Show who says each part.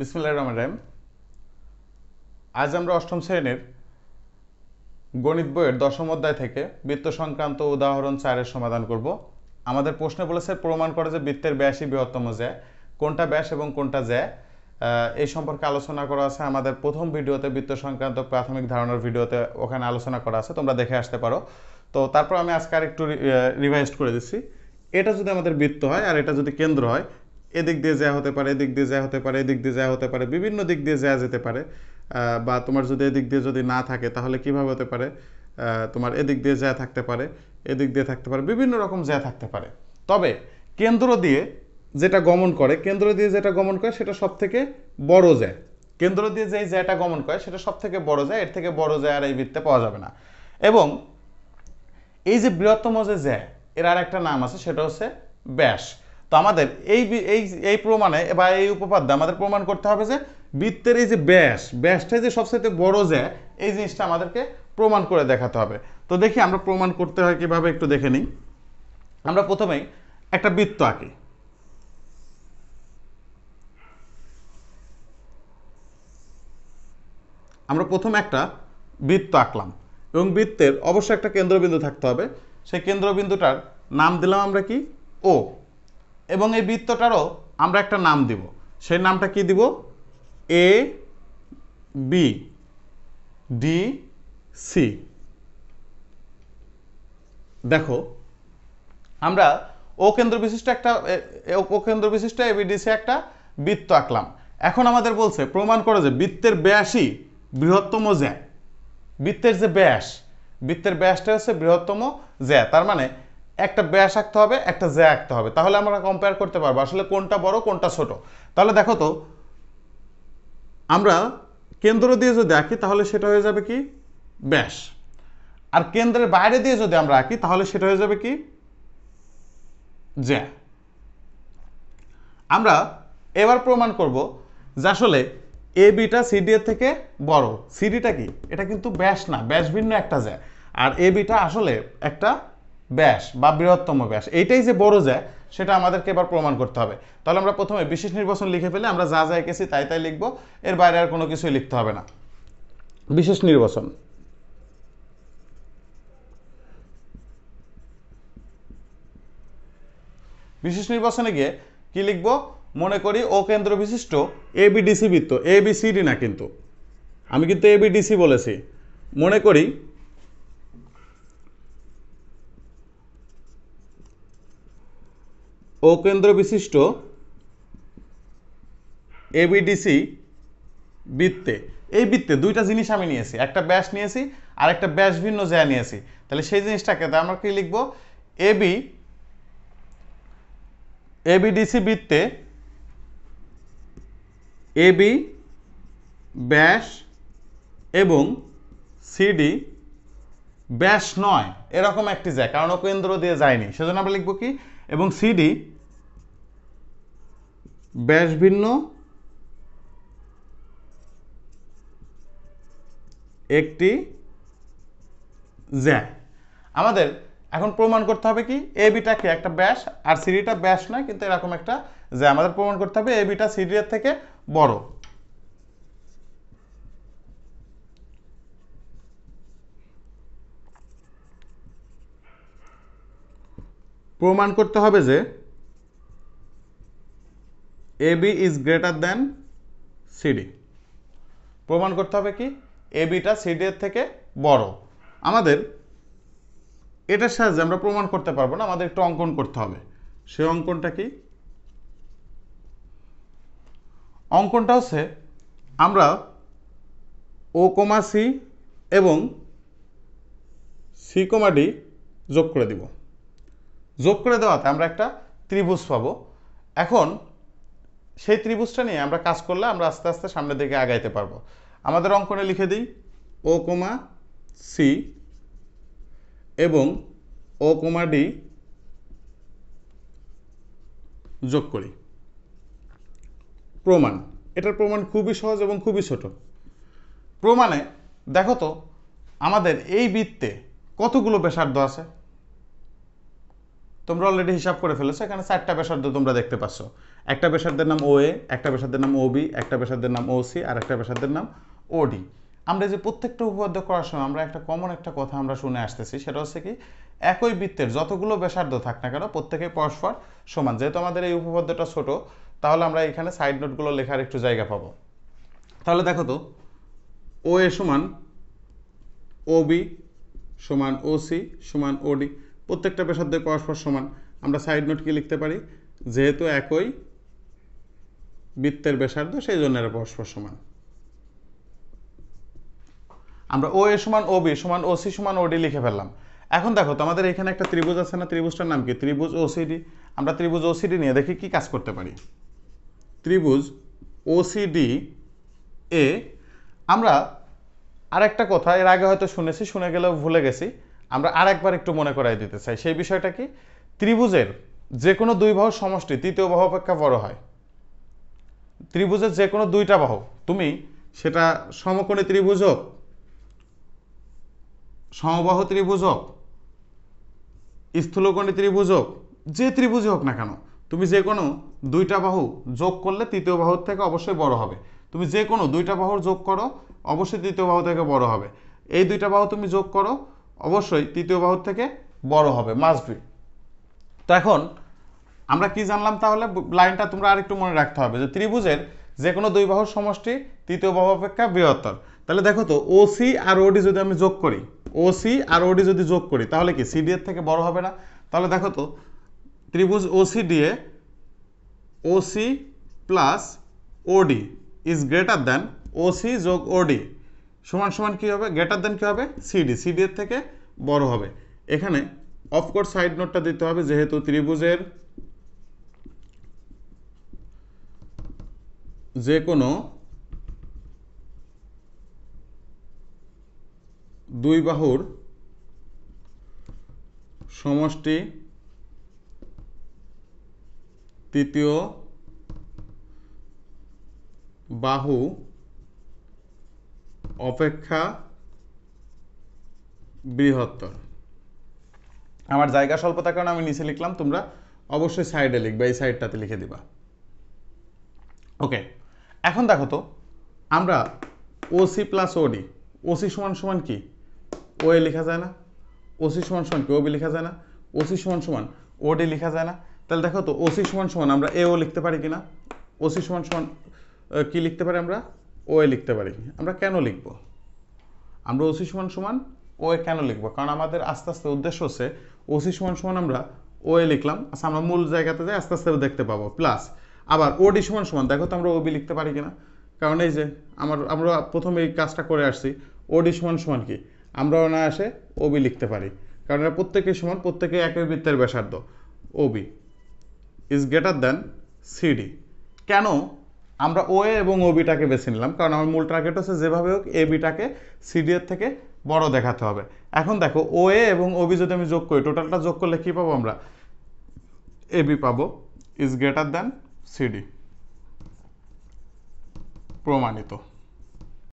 Speaker 1: বিসমুল্লাহ রহমান রাহিম আজ আমরা অষ্টম শ্রেণীর গণিত বইয়ের দশম অধ্যায় থেকে বৃত্ত সংক্রান্ত উদাহরণ চারের সমাধান করব আমাদের প্রশ্নে বলেছে প্রমাণ করে যে বৃত্তের ব্যাসই বৃহত্তম যে কোনটা ব্যাস এবং কোনটা যে এই সম্পর্কে আলোচনা করা আছে আমাদের প্রথম ভিডিওতে বৃত্ত সংক্রান্ত প্রাথমিক ধারণার ভিডিওতে ওখানে আলোচনা করা আছে তোমরা দেখে আসতে পারো তো তারপর আমি আজকে আর একটু রিভাইজ করে দিচ্ছি এটা যদি আমাদের বৃত্ত হয় আর এটা যদি কেন্দ্র হয় এদিক দিয়ে যা হতে পারে এদিক দিয়ে যা হতে পারে এদিক দিয়ে যা হতে পারে বিভিন্ন দিক দিয়ে যা যেতে পারে বা তোমার যদি এদিক দিয়ে যদি না থাকে তাহলে কিভাবে হতে পারে তোমার এদিক দিয়ে যা থাকতে পারে এদিক দিয়ে থাকতে পারে বিভিন্ন রকম যা থাকতে পারে তবে কেন্দ্র দিয়ে যেটা গমন করে কেন্দ্র দিয়ে যেটা গমন করে সেটা সব থেকে বড় যায় কেন্দ্র দিয়ে যেই জ্যাটা গমন করে সেটা সব থেকে বড় যায় এর থেকে বড় যায় আর এই বৃত্তে পাওয়া যাবে না এবং এই যে বৃহত্তম যে জ্যা এর আর একটা নাম আছে সেটা হচ্ছে ব্যাস তো আমাদের এই এই এই প্রমাণে বা এই উপপাদ্যে আমাদের প্রমাণ করতে হবে যে বৃত্তের এই যে ব্যাস ব্যাসটা যে সবচেয়ে বড় যে এই জিনিসটা আমাদেরকে প্রমাণ করে দেখাতে হবে তো দেখি আমরা প্রমাণ করতে হয় কীভাবে একটু দেখে নিই আমরা প্রথমেই একটা বৃত্ত আঁকি আমরা প্রথম একটা বৃত্ত আঁকলাম এবং বৃত্তের অবশ্যই একটা কেন্দ্রবিন্দু থাকতে হবে সেই কেন্দ্রবিন্দুটার নাম দিলাম আমরা কি ও এবং এই বৃত্তটারও আমরা একটা নাম দিব সেই নামটা কি দিব এ বি ডি সি দেখো আমরা ও কেন্দ্র বিশিষ্ট একটা ও কেন্দ্র বিশিষ্ট বিডিসি একটা বৃত্ত আঁকলাম এখন আমাদের বলছে প্রমাণ করে যে বৃত্তের ব্যাসই বৃহত্তম জ্যা বৃত্তের যে ব্যাস বৃত্তের ব্যাসটা হচ্ছে বৃহত্তম জ্যা তার মানে একটা ব্যাস আঁকতে হবে একটা জ্যা আঁকতে হবে তাহলে আমরা কম্পেয়ার করতে পারবো আসলে কোনটা বড় কোনটা ছোট তাহলে দেখো তো আমরা কেন্দ্র দিয়ে যদি আঁকি তাহলে সেটা হয়ে যাবে কি ব্যাস আর কেন্দ্রের বাইরে দিয়ে যদি আমরা আঁকি তাহলে সেটা হয়ে যাবে কি জ্যা আমরা এবার প্রমাণ করব যে আসলে এ বিটা সিডি এর থেকে বড় সিডিটা কি এটা কিন্তু ব্যাস না ব্যাস ভিন্ন একটা জ্যা আর এ বিটা আসলে একটা ব্যাস বা বৃহত্তম ব্যাস এইটাই যে বড় যায় সেটা আমাদেরকে এবার প্রমাণ করতে হবে তাহলে আমরা প্রথমে বিশেষ নির্বাচন লিখে ফেলে আমরা যা যা এঁকেছি তাই তাই লিখবো এর বাইরে আর কোনো কিছুই লিখতে হবে না বিশেষ নির্বাচন বিশেষ নির্বাচনে গিয়ে কি লিখব মনে করি ও কেন্দ্র বিশিষ্ট ডিসি বৃত্ত এবিসিডি না কিন্তু আমি কিন্তু ডিসি বলেছি মনে করি ও কেন্দ্র বিশিষ্ট এবিডিসি বৃত্তে এই বৃত্তে দুইটা জিনিস আমি নিয়েছি একটা ব্যাস নিয়েছি আর একটা ব্যাস ভিন্ন জায়গা নিয়েছি তাহলে সেই জিনিসটাকে আমরা কি লিখব এবি এবিডিসি বৃত্তে এবি ব্যাস এবং সিডি ব্যাস নয় এরকম একটি জায়গা কারণ ও কেন্দ্র দিয়ে যায়নি সেজন্য আমরা লিখব কি এবং সিডি ব্যাস ভিন্ন একটি জ্যা আমাদের এখন প্রমাণ করতে হবে কি এ বিটাকে একটা ব্যাস আর সিডিটা ব্যাস নয় কিন্তু এরকম একটা জ্যা আমাদের প্রমাণ করতে হবে এ বিটা সিডি এর থেকে বড় প্রমাণ করতে হবে যে A B is greater than CD প্রমাণ করতে হবে কি এ বিটা সিডি এর থেকে বড় আমাদের এটার সাহায্যে আমরা প্রমাণ করতে পারবো না আমাদের একটু অঙ্কন করতে হবে সে অঙ্কনটা কি অঙ্কনটা হচ্ছে আমরা ও কমা সি এবং সি কমা ডি যোগ করে দিব যোগ করে দেওয়াতে আমরা একটা ত্রিভুজ পাবো এখন সেই ত্রিভুজটা নিয়ে আমরা কাজ করলে আমরা আস্তে আস্তে সামনের দিকে আগাইতে পারবো আমাদের অঙ্কনে লিখে দিই ও কোমা সি এবং ও কোমা ডি যোগ করি প্রমাণ এটার প্রমাণ খুবই সহজ এবং খুবই ছোট প্রমাণে দেখো তো আমাদের এই বৃত্তে কতগুলো ব্যাসার্ধ আছে তোমরা অলরেডি হিসাব করে ফেলেছো এখানে চারটা ব্যাসার্ধ তোমরা দেখতে পাচ্ছ একটা পেশারদের নাম ও এ একটা ব্যাসার্ধের নাম ও বি একটা পেশারদের নাম ও সি আর একটা ব্যাসার্ধের নাম ও ডি আমরা যে প্রত্যেকটা উপপাদ্য করার সময় আমরা একটা কমন একটা কথা আমরা শুনে আসতেছি সেটা হচ্ছে কি একই বৃত্তের যতগুলো ব্যাসার্ধ থাক না কেন প্রত্যেকে পরস্পর সমান যেহেতু আমাদের এই উপপাদ্যটা ছোট তাহলে আমরা এখানে সাইড নোটগুলো লেখার একটু জায়গা পাবো তাহলে দেখো তো ও এ সমান ও বি সমান ও সি সমান ডি প্রত্যেকটা ব্যাসার্ধ পরস্পর সমান আমরা সাইড নোট কি লিখতে পারি যেহেতু একই বৃত্তের ব্যাসার্ধ সেই জন্য এরা পরস্পর সমান আমরা ও এ সমান ও বি সমান ও সি সমান ও ডি লিখে ফেললাম এখন দেখো তো আমাদের এখানে একটা ত্রিভুজ আছে না ত্রিভুজটার নাম কি ত্রিভুজ ও ডি আমরা ত্রিভুজ ও ডি নিয়ে দেখি কি কাজ করতে পারি ত্রিভুজ ওসিডি এ আমরা আরেকটা কথা এর আগে হয়তো শুনেছি শুনে গেলেও ভুলে গেছি আমরা আরেকবার একটু মনে করাই দিতে চাই সেই বিষয়টা কি ত্রিভুজের যে কোনো দুই বাহু সমষ্টি তৃতীয় বাহু অপেক্ষা বড় হয় ত্রিভুজের যে কোনো দুইটা বাহু তুমি সেটা সমকোণী ত্রিভুজ হোক সমবাহু ত্রিভুজ হোক স্থূলকোণী ত্রিভুজ হোক যে ত্রিভুজই হোক না কেন তুমি যে কোনো দুইটা বাহু যোগ করলে তৃতীয় বাহুর থেকে অবশ্যই বড় হবে তুমি যে কোনো দুইটা বাহুর যোগ করো অবশ্যই তৃতীয় বাহু থেকে বড় হবে এই দুইটা বাহু তুমি যোগ করো অবশ্যই তৃতীয় বাহুর থেকে বড় হবে মাস্ট বি তো এখন আমরা কি জানলাম তাহলে লাইনটা তোমরা আরেকটু মনে রাখতে হবে যে ত্রিভুজের যে কোনো দুই বাহুর সমষ্টি তৃতীয় বাহু অপেক্ষা বৃহত্তর তাহলে দেখো তো ও সি আর ওডি যদি আমি যোগ করি ও সি আর ওডি যদি যোগ করি তাহলে কি সিডি এর থেকে বড় হবে না তাহলে দেখো তো ত্রিভুজ ও সি ডি এ O C plus OD is greater than C যোগ ওডি সমান সমান কী হবে গ্রেটার দেন কী হবে সিডি সিডি এর থেকে বড় হবে এখানে অফকোর্স সাইড নোটটা দিতে হবে যেহেতু ত্রিভুজের যে কোনো দুই বাহুর সমষ্টি তৃতীয় বাহু অপেক্ষা বৃহত্তর আমার জায়গা স্বল্পতার কারণে আমি নিচে লিখলাম তোমরা অবশ্যই সাইডে লিখবে এই সাইডটাতে লিখে দিবা ওকে এখন দেখো তো আমরা ওসি প্লাস ওডি ওসি সমান সমান কি ও এ লেখা যায় না ওসি সমান সমান কি বি লেখা যায় না ওসি সমান সমান ওডি লেখা যায় না তাহলে দেখো তো ওসি সমান সমান আমরা এ ও লিখতে পারি কিনা ওসি সমান সমান কি লিখতে পারি আমরা ওয়ে লিখতে পারি আমরা কেন লিখব আমরা ওসি সমান সমান ওয়ে কেন লিখব কারণ আমাদের আস্তে আস্তে উদ্দেশ্য হচ্ছে ওসি সমান সমান আমরা ওয়ে লিখলাম আচ্ছা আমরা মূল জায়গাতে যাই আস্তে আস্তে দেখতে পাবো প্লাস আবার ওডি সমান সমান দেখো তো আমরা ওবি লিখতে পারি কিনা কারণ এই যে আমার আমরা প্রথমে এই কাজটা করে আসছি ওডি সমান সমান কি আমরা অনায়াসে ওবি লিখতে পারি কারণ এরা প্রত্যেকের সমান প্রত্যেকে একের বৃত্তের ব্যাসার্ধ OB is greater than CD কেন আমরা ও এ এবং ও বিটাকে বেছে নিলাম কারণ আমার মূল টার্গেট হচ্ছে যেভাবে হোক এ বিটাকে সিডি এর থেকে বড় দেখাতে হবে এখন দেখো ও এ এবং ওবি যদি আমি যোগ করি টোটালটা যোগ করলে কি পাবো আমরা এ বি পাবো ইজ গ্রেটার দ্যান সিডি প্রমাণিত